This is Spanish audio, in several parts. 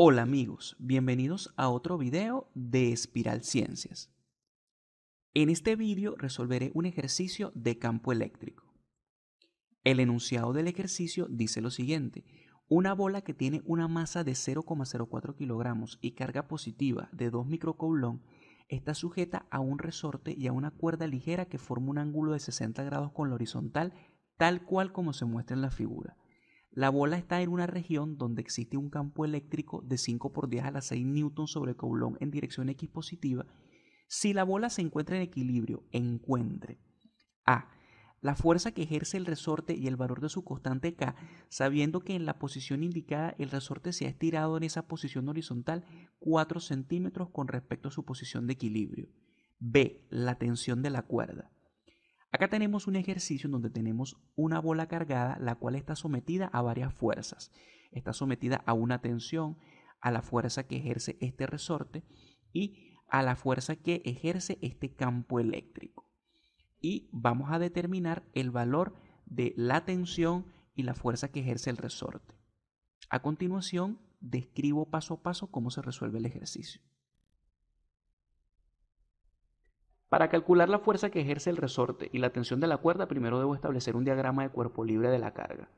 Hola amigos, bienvenidos a otro video de Espiral Ciencias. En este video resolveré un ejercicio de campo eléctrico. El enunciado del ejercicio dice lo siguiente. Una bola que tiene una masa de 0,04 kg y carga positiva de 2 microcoulomb está sujeta a un resorte y a una cuerda ligera que forma un ángulo de 60 grados con la horizontal, tal cual como se muestra en la figura. La bola está en una región donde existe un campo eléctrico de 5 por 10 a la 6 N sobre Coulomb en dirección X positiva. Si la bola se encuentra en equilibrio, encuentre A. La fuerza que ejerce el resorte y el valor de su constante K, sabiendo que en la posición indicada el resorte se ha estirado en esa posición horizontal 4 centímetros con respecto a su posición de equilibrio. B. La tensión de la cuerda. Acá tenemos un ejercicio donde tenemos una bola cargada, la cual está sometida a varias fuerzas. Está sometida a una tensión, a la fuerza que ejerce este resorte y a la fuerza que ejerce este campo eléctrico. Y vamos a determinar el valor de la tensión y la fuerza que ejerce el resorte. A continuación, describo paso a paso cómo se resuelve el ejercicio. Para calcular la fuerza que ejerce el resorte y la tensión de la cuerda, primero debo establecer un diagrama de cuerpo libre de la carga.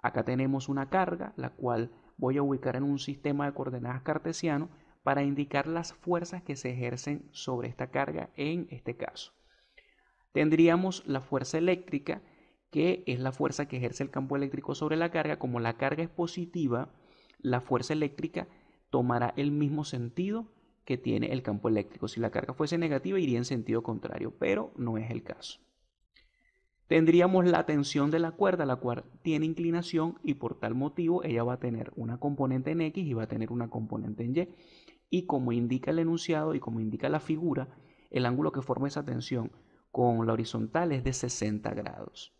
Acá tenemos una carga, la cual voy a ubicar en un sistema de coordenadas cartesiano para indicar las fuerzas que se ejercen sobre esta carga en este caso. Tendríamos la fuerza eléctrica, que es la fuerza que ejerce el campo eléctrico sobre la carga. Como la carga es positiva, la fuerza eléctrica tomará el mismo sentido que tiene el campo eléctrico. Si la carga fuese negativa, iría en sentido contrario, pero no es el caso. Tendríamos la tensión de la cuerda, la cual tiene inclinación y por tal motivo ella va a tener una componente en X y va a tener una componente en Y. Y como indica el enunciado y como indica la figura, el ángulo que forma esa tensión con la horizontal es de 60 grados.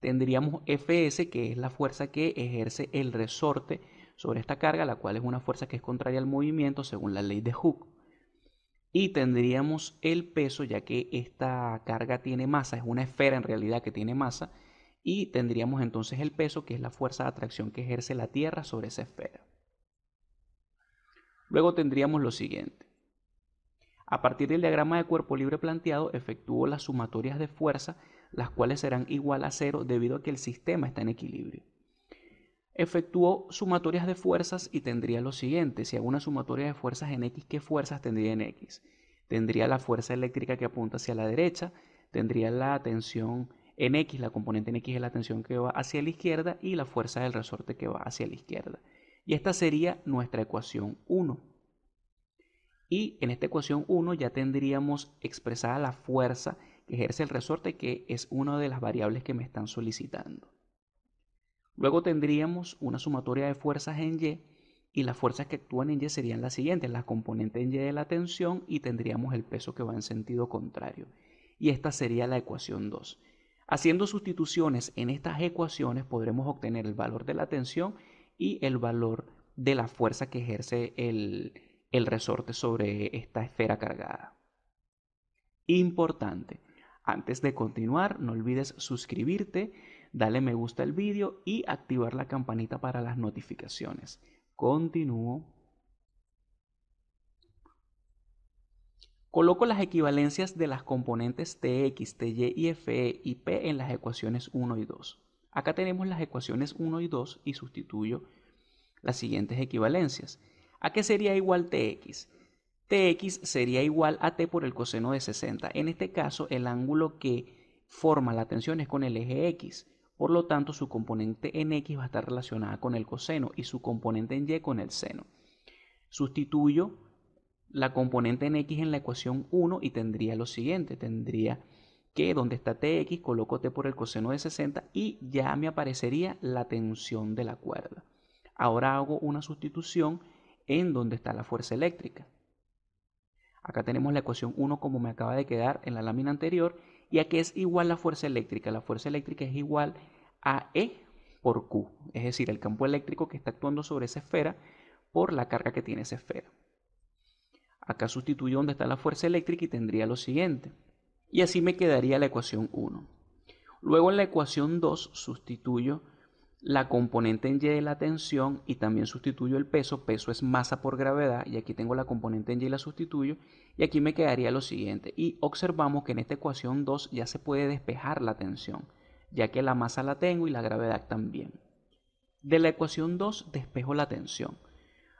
Tendríamos Fs, que es la fuerza que ejerce el resorte sobre esta carga, la cual es una fuerza que es contraria al movimiento según la ley de Hooke. Y tendríamos el peso, ya que esta carga tiene masa, es una esfera en realidad que tiene masa, y tendríamos entonces el peso, que es la fuerza de atracción que ejerce la Tierra sobre esa esfera. Luego tendríamos lo siguiente. A partir del diagrama de cuerpo libre planteado, efectúo las sumatorias de fuerza, las cuales serán igual a cero debido a que el sistema está en equilibrio efectuó sumatorias de fuerzas y tendría lo siguiente. Si hago una sumatoria de fuerzas en X, ¿qué fuerzas tendría en X? Tendría la fuerza eléctrica que apunta hacia la derecha, tendría la tensión en X, la componente en X es la tensión que va hacia la izquierda y la fuerza del resorte que va hacia la izquierda. Y esta sería nuestra ecuación 1. Y en esta ecuación 1 ya tendríamos expresada la fuerza que ejerce el resorte, que es una de las variables que me están solicitando. Luego tendríamos una sumatoria de fuerzas en Y y las fuerzas que actúan en Y serían las siguientes, la componente en Y de la tensión y tendríamos el peso que va en sentido contrario. Y esta sería la ecuación 2. Haciendo sustituciones en estas ecuaciones podremos obtener el valor de la tensión y el valor de la fuerza que ejerce el, el resorte sobre esta esfera cargada. Importante, antes de continuar no olvides suscribirte Dale me gusta al vídeo y activar la campanita para las notificaciones. Continúo. Coloco las equivalencias de las componentes Tx, Ty y Fe y P en las ecuaciones 1 y 2. Acá tenemos las ecuaciones 1 y 2 y sustituyo las siguientes equivalencias. ¿A qué sería igual Tx? Tx sería igual a T por el coseno de 60. En este caso, el ángulo que forma la tensión es con el eje X. Por lo tanto, su componente en x va a estar relacionada con el coseno y su componente en y con el seno. Sustituyo la componente en x en la ecuación 1 y tendría lo siguiente, tendría que donde está tx coloco t por el coseno de 60 y ya me aparecería la tensión de la cuerda. Ahora hago una sustitución en donde está la fuerza eléctrica. Acá tenemos la ecuación 1 como me acaba de quedar en la lámina anterior. ¿Y a es igual la fuerza eléctrica? La fuerza eléctrica es igual AE por Q, es decir, el campo eléctrico que está actuando sobre esa esfera por la carga que tiene esa esfera. Acá sustituyo donde está la fuerza eléctrica y tendría lo siguiente. Y así me quedaría la ecuación 1. Luego en la ecuación 2 sustituyo la componente en Y de la tensión y también sustituyo el peso. Peso es masa por gravedad y aquí tengo la componente en Y y la sustituyo. Y aquí me quedaría lo siguiente. Y observamos que en esta ecuación 2 ya se puede despejar la tensión ya que la masa la tengo y la gravedad también. De la ecuación 2 despejo la tensión.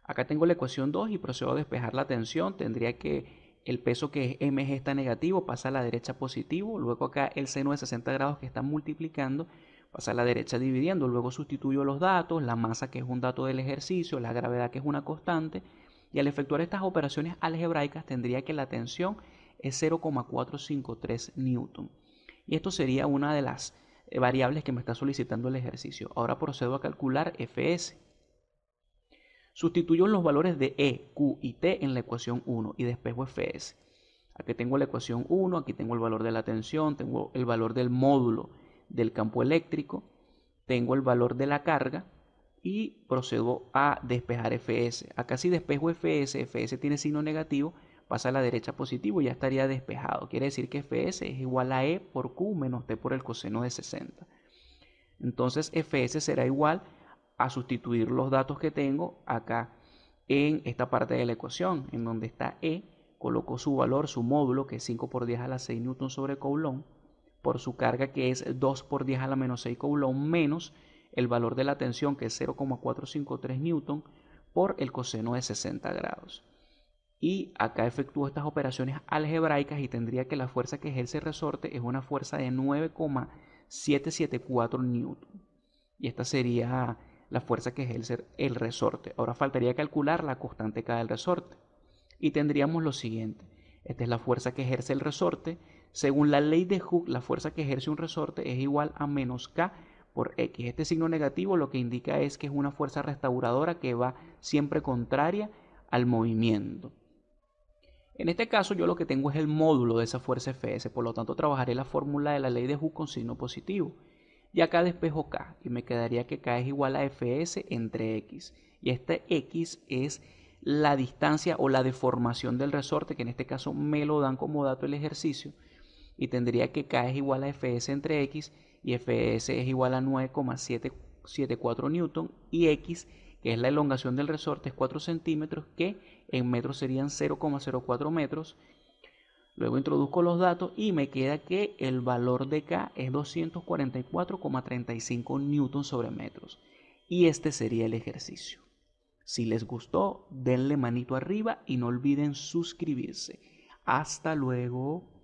Acá tengo la ecuación 2 y procedo a despejar la tensión. Tendría que el peso que es mg está negativo pasa a la derecha positivo. Luego acá el seno de 60 grados que está multiplicando pasa a la derecha dividiendo. Luego sustituyo los datos, la masa que es un dato del ejercicio, la gravedad que es una constante. Y al efectuar estas operaciones algebraicas tendría que la tensión es 0,453 newton. Y esto sería una de las eh, variables que me está solicitando el ejercicio. Ahora procedo a calcular Fs. Sustituyo los valores de E, Q y T en la ecuación 1 y despejo Fs. Aquí tengo la ecuación 1, aquí tengo el valor de la tensión, tengo el valor del módulo del campo eléctrico, tengo el valor de la carga y procedo a despejar Fs. Acá si despejo Fs, Fs tiene signo negativo, pasa a la derecha positivo y ya estaría despejado. Quiere decir que fs es igual a e por q menos t por el coseno de 60. Entonces fs será igual a sustituir los datos que tengo acá en esta parte de la ecuación, en donde está e, coloco su valor, su módulo, que es 5 por 10 a la 6 newton sobre coulomb, por su carga que es 2 por 10 a la menos 6 coulomb, menos el valor de la tensión que es 0,453 newton por el coseno de 60 grados y acá efectúo estas operaciones algebraicas y tendría que la fuerza que ejerce el resorte es una fuerza de 9,774 N. Y esta sería la fuerza que ejerce el resorte. Ahora faltaría calcular la constante K del resorte. Y tendríamos lo siguiente. Esta es la fuerza que ejerce el resorte. Según la ley de Hooke, la fuerza que ejerce un resorte es igual a menos K por X. Este signo negativo lo que indica es que es una fuerza restauradora que va siempre contraria al movimiento. En este caso yo lo que tengo es el módulo de esa fuerza Fs, por lo tanto trabajaré la fórmula de la ley de Hooke con signo positivo. Y acá despejo K y me quedaría que K es igual a Fs entre X. Y esta X es la distancia o la deformación del resorte, que en este caso me lo dan como dato el ejercicio. Y tendría que K es igual a Fs entre X y Fs es igual a 9774 Newton y X que es la elongación del resorte, es 4 centímetros, que en metros serían 0,04 metros. Luego introduzco los datos y me queda que el valor de K es 244,35 newtons sobre metros. Y este sería el ejercicio. Si les gustó, denle manito arriba y no olviden suscribirse. Hasta luego.